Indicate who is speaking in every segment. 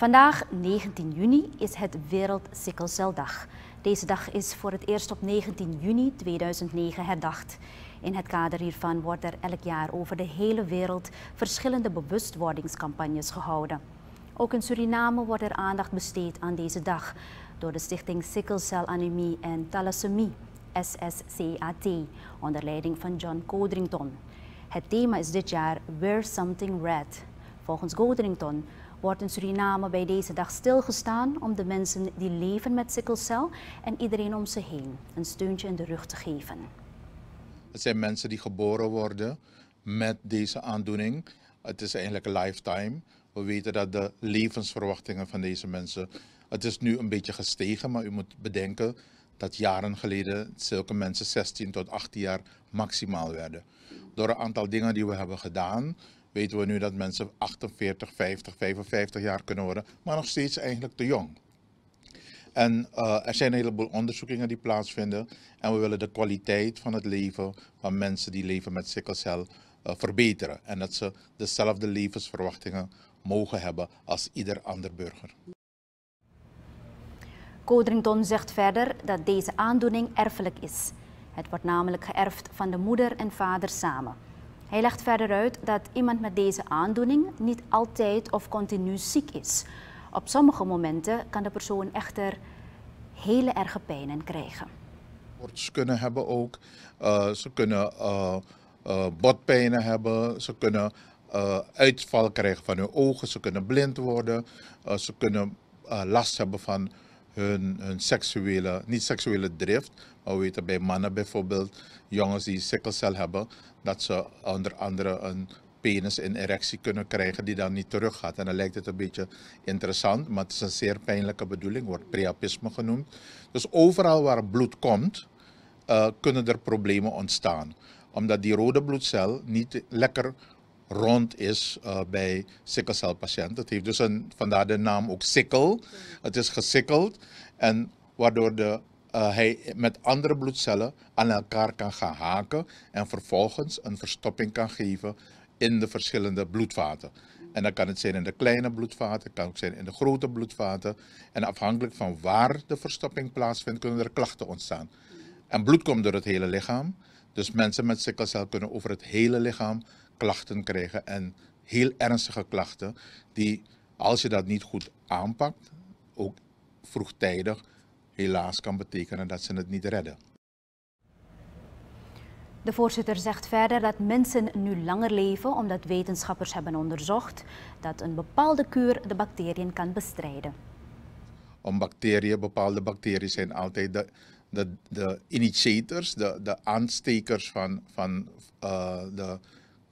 Speaker 1: Vandaag, 19 juni, is het Wereld Sikkelceldag. Deze dag is voor het eerst op 19 juni 2009 herdacht. In het kader hiervan wordt er elk jaar over de hele wereld verschillende bewustwordingscampagnes gehouden. Ook in Suriname wordt er aandacht besteed aan deze dag door de stichting Sikkelcelanemie en Thalassemie, SSCAT, onder leiding van John Codrington. Het thema is dit jaar Wear Something Red. Volgens Codrington wordt in Suriname bij deze dag stilgestaan om de mensen die leven met sikkelcel en iedereen om ze heen een steuntje in de rug te geven.
Speaker 2: Het zijn mensen die geboren worden met deze aandoening. Het is eigenlijk een lifetime. We weten dat de levensverwachtingen van deze mensen. Het is nu een beetje gestegen, maar u moet bedenken dat jaren geleden zulke mensen 16 tot 18 jaar maximaal werden. Door een aantal dingen die we hebben gedaan, weten we nu dat mensen 48, 50, 55 jaar kunnen worden, maar nog steeds eigenlijk te jong. En eh, er zijn een heleboel onderzoekingen die plaatsvinden. En we willen de kwaliteit van het leven van mensen die leven met sikkelcel eh, verbeteren. En dat ze dezelfde levensverwachtingen mogen hebben als ieder ander burger.
Speaker 1: Codrington zegt verder dat deze aandoening erfelijk is. Het wordt namelijk geërfd van de moeder en vader samen. Hij legt verder uit dat iemand met deze aandoening niet altijd of continu ziek is. Op sommige momenten kan de persoon echter hele erge pijnen krijgen.
Speaker 2: Koorts kunnen hebben ook, eh, ze kunnen uh, botpijnen hebben, ze kunnen uitval krijgen van hun ogen, ze kunnen blind worden, ze kunnen last hebben van hun, seksuele, niet seksuele drift. Maar we weten bij mannen bijvoorbeeld, jongens die sikkelcel hebben, dat ze onder andere een penis in erectie kunnen krijgen die dan niet terug gaat. En dan lijkt het een beetje interessant, maar het is een zeer pijnlijke bedoeling, wordt priapisme genoemd. Dus overal waar bloed komt, eh, kunnen er problemen ontstaan. Omdat die rode bloedcel niet lekker rond is uh, bij sikkelcelpatiënten. Het heeft dus een, vandaar de naam ook sikkel. Het is gesikkeld en waardoor de, eh, hij met andere bloedcellen aan elkaar kan gaan haken en vervolgens een verstopping kan geven in de verschillende bloedvaten. En dan kan het zijn in de kleine bloedvaten, kan ook zijn in de grote bloedvaten. En afhankelijk van waar de verstopping plaatsvindt, kunnen er klachten ontstaan. En bloed komt door het hele lichaam. Dus mensen met sikkelcel kunnen over het hele lichaam klachten krijgen en heel ernstige klachten die, als je dat niet goed aanpakt, ook vroegtijdig helaas kan betekenen dat ze het niet redden.
Speaker 1: De voorzitter zegt verder dat mensen nu langer leven omdat wetenschappers hebben onderzocht dat een bepaalde kuur de bacteriën kan bestrijden.
Speaker 2: Om bacteriën, bepaalde bacteriën zijn altijd de, de, de initiators, de, de aanstekers van, van eh, de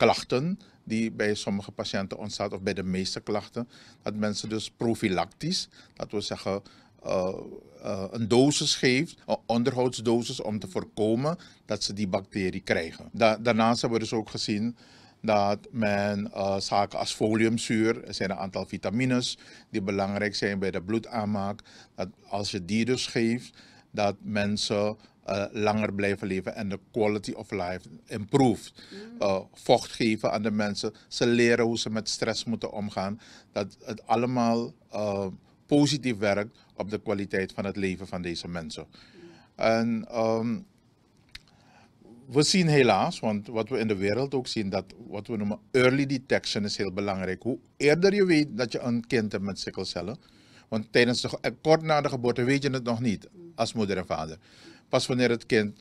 Speaker 2: klachten die bij sommige patiënten ontstaat, of bij de meeste klachten, dat mensen dus profilactisch, dat we zeggen, eh, eh, een dosis geeft, een onderhoudsdosis, om te voorkomen dat ze die bacterie krijgen. daarnaast hebben we dus ook gezien dat men eh, zaken als foliumzuur, er zijn een aantal vitamines die belangrijk zijn bij de bloedaanmaak, dat als je die dus geeft, dat mensen eh, langer blijven leven en de quality of life improved. Uh, mm. eh, vocht geven aan de mensen, ze leren hoe ze met stress moeten omgaan. Dat het allemaal eh, positief werkt op de kwaliteit van het leven van deze mensen. Mm. En ehm, we zien helaas, want wat we in de wereld ook zien, dat wat we noemen early detection is heel belangrijk. Hoe eerder je weet dat je een kind hebt met sikkelcellen, want tijdens de, kort na de geboorte weet je het nog niet als moeder en vader. Pas wanneer het kind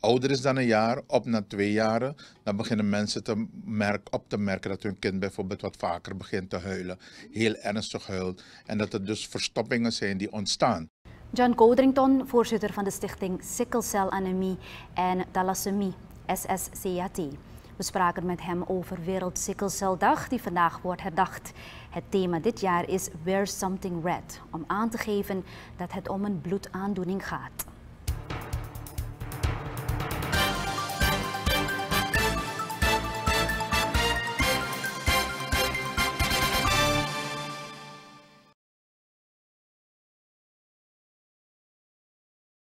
Speaker 2: ouder is dan een jaar, op na twee jaren, dan beginnen mensen te merken, op te merken dat hun kind bijvoorbeeld wat vaker begint te huilen. Heel ernstig huilt. En dat er dus verstoppingen zijn die ontstaan.
Speaker 1: John Codrington, voorzitter van de stichting Sikkelcelanemie en Thalassemie, SSCAT. We spraken met hem over Wereldsikkelceldag, die vandaag wordt herdacht. Het thema dit jaar is Wear Something Red, om aan te geven dat het om een bloedaandoening gaat.